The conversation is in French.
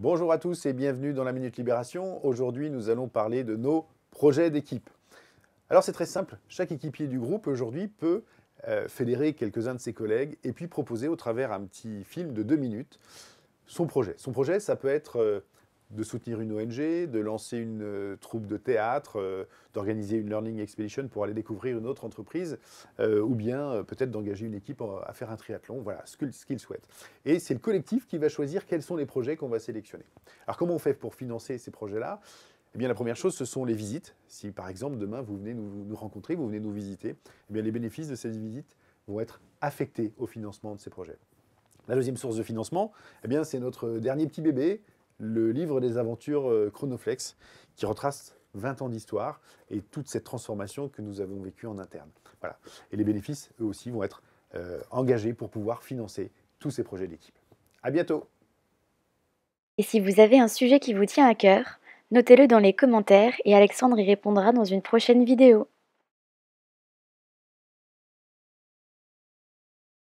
Bonjour à tous et bienvenue dans la Minute Libération. Aujourd'hui, nous allons parler de nos projets d'équipe. Alors c'est très simple, chaque équipier du groupe aujourd'hui peut euh, fédérer quelques-uns de ses collègues et puis proposer au travers un petit film de deux minutes son projet. Son projet, ça peut être euh, de soutenir une ONG, de lancer une euh, troupe de théâtre, euh, d'organiser une learning expedition pour aller découvrir une autre entreprise, euh, ou bien peut-être d'engager une équipe à faire un triathlon, voilà, ce qu'il souhaitent. souhaite. Et c'est le collectif qui va choisir quels sont les projets qu'on va sélectionner. Alors comment on fait pour financer ces projets-là eh bien, la première chose, ce sont les visites. Si, par exemple, demain, vous venez nous, rencontrer, vous venez nous visiter, eh bien, les bénéfices de ces visites vont être affectés au financement de ces projets. La deuxième source de financement, eh bien, c'est notre dernier petit bébé, le livre des aventures euh, Chronoflex, qui retrace 20 ans d'histoire et toute cette transformation que nous avons vécue en interne. Voilà. Et les bénéfices, eux aussi, vont être euh, engagés pour pouvoir financer tous ces projets d'équipe. À bientôt Et si vous avez un sujet qui vous tient à cœur, notez-le dans les commentaires et Alexandre y répondra dans une prochaine vidéo.